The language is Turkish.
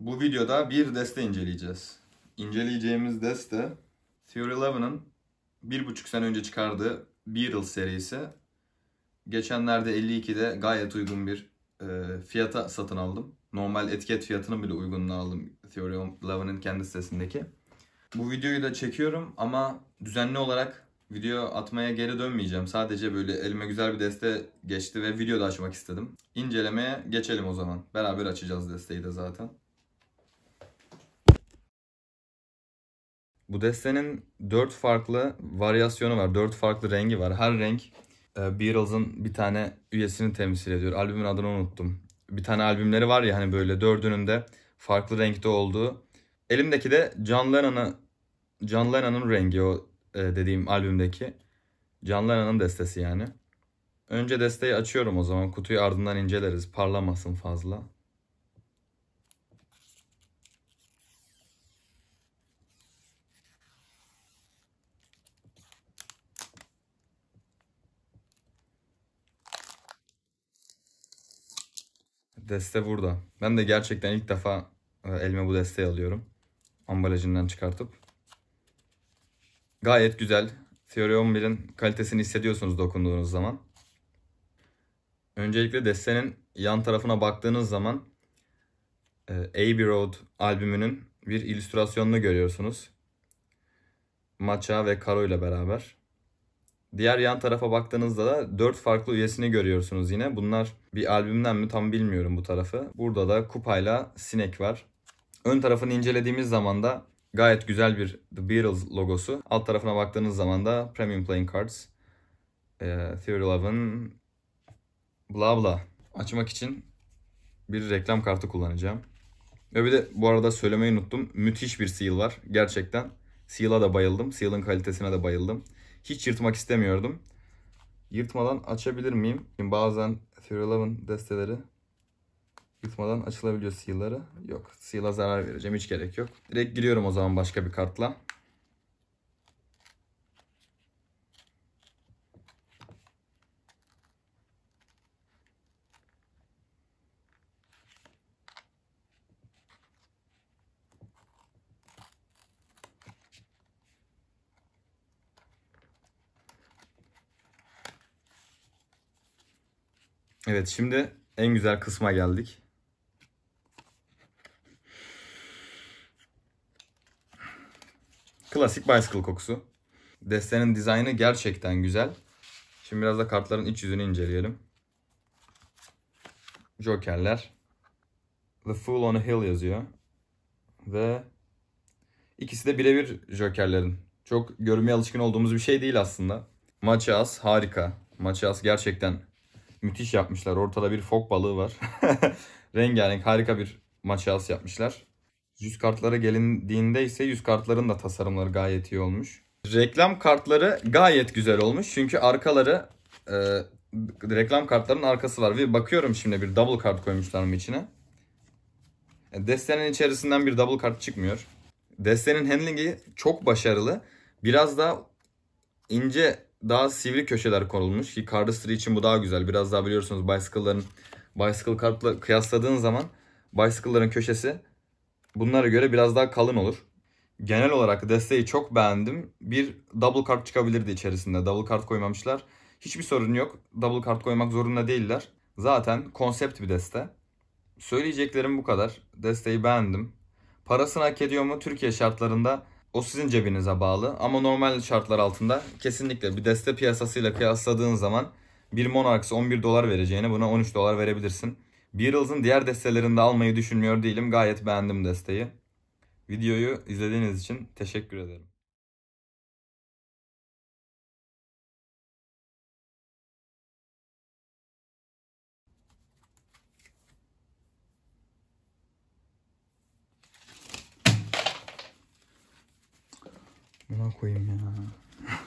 Bu videoda bir deste inceleyeceğiz. İnceleyeceğimiz deste Theory 11'ın bir buçuk sene önce çıkardığı Beetle serisi. Geçenlerde 52'de gayet uygun bir e, fiyata satın aldım. Normal etiket fiyatının bile uygununu aldım Theory 11'ın kendi sitesindeki. Bu videoyu da çekiyorum ama düzenli olarak video atmaya geri dönmeyeceğim. Sadece böyle elime güzel bir deste geçti ve video da açmak istedim. İncelemeye geçelim o zaman. Beraber açacağız desteği de zaten. Bu destenin dört farklı varyasyonu var. Dört farklı rengi var. Her renk e, Beatles'ın bir tane üyesini temsil ediyor. Albümün adını unuttum. Bir tane albümleri var ya hani böyle dördünün de farklı renkte olduğu. Elimdeki de John Lennon'ı John Lennon'ın rengi o e, dediğim albümdeki. John Lennon'ın destesi yani. Önce desteği açıyorum o zaman. Kutuyu ardından inceleriz. Parlamasın fazla. Deste burada. Ben de gerçekten ilk defa e, elime bu desteği alıyorum. Ambalajından çıkartıp. Gayet güzel. Theory 11'in kalitesini hissediyorsunuz dokunduğunuz zaman. Öncelikle destenin yan tarafına baktığınız zaman e, Abbey Road albümünün bir illüstrasyonunu görüyorsunuz. Maça ve Karo ile beraber. Diğer yan tarafa baktığınızda da 4 farklı üyesini görüyorsunuz yine. Bunlar bir albümden mi tam bilmiyorum bu tarafı. Burada da kupayla sinek var. Ön tarafını incelediğimiz zaman da gayet güzel bir The Beatles logosu. Alt tarafına baktığınız zaman da Premium Playing Cards, e, Theory 11, bla bla. Açmak için bir reklam kartı kullanacağım. Ve bir de bu arada söylemeyi unuttum. Müthiş bir seal var gerçekten. Seal'a da bayıldım. Seal'ın kalitesine de bayıldım. Hiç yırtmak istemiyordum. Yırtmadan açabilir miyim? Bazen Theory desteleri yırtmadan açılabiliyor seal'ları. Yok seal'a zarar vereceğim hiç gerek yok. Direkt giriyorum o zaman başka bir kartla. Evet şimdi en güzel kısma geldik. Klasik bicycle kokusu. Destenin dizaynı gerçekten güzel. Şimdi biraz da kartların iç yüzünü inceleyelim. Jokerler. The Fool on a Hill yazıyor. Ve ikisi de birebir Jokerlerin. Çok görmeye alışkın olduğumuz bir şey değil aslında. Maças harika. Maças gerçekten müthiş yapmışlar. Ortada bir fok balığı var. Rengarenk harika bir maçası yapmışlar. Yüz kartlara gelindiğinde ise yüz kartların da tasarımları gayet iyi olmuş. Reklam kartları gayet güzel olmuş. Çünkü arkaları e, reklam kartlarının arkası var. Ve bakıyorum şimdi bir double kart koymuşlar mı içine. E, destenin içerisinden bir double kart çıkmıyor. Destenin handlingi çok başarılı. Biraz da ince daha sivri köşeler konulmuş ki Cardistry için bu daha güzel. Biraz daha biliyorsunuz bicycle'ların bicycle kartla kıyasladığın zaman bicycle'ların köşesi bunlara göre biraz daha kalın olur. Genel olarak desteği çok beğendim. Bir double kart çıkabilirdi içerisinde. Double kart koymamışlar. Hiçbir sorun yok. Double kart koymak zorunda değiller. Zaten konsept bir deste. Söyleyeceklerim bu kadar. Desteği beğendim. Parasını hak ediyor mu? Türkiye şartlarında o sizin cebinize bağlı ama normal şartlar altında kesinlikle bir deste piyasasıyla kıyasladığın zaman bir Monarchs 11 dolar vereceğine buna 13 dolar verebilirsin. Beatles'ın diğer destelerinde almayı düşünmüyor değilim. Gayet beğendim desteyi. Videoyu izlediğiniz için teşekkür ederim. 回民。啊！